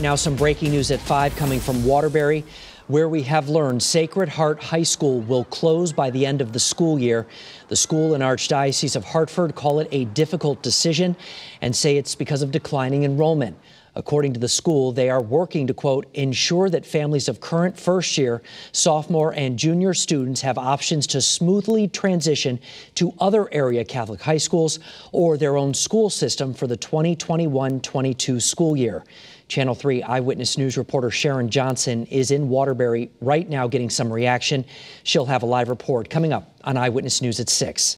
Now, some breaking news at 5 coming from Waterbury, where we have learned Sacred Heart High School will close by the end of the school year. The school and Archdiocese of Hartford call it a difficult decision and say it's because of declining enrollment. According to the school, they are working to, quote, ensure that families of current first year, sophomore, and junior students have options to smoothly transition to other area Catholic high schools or their own school system for the 2021 22 school year. Channel 3 Eyewitness News reporter Sharon Johnson is in Waterbury right now getting some reaction. She'll have a live report coming up on Eyewitness News at 6.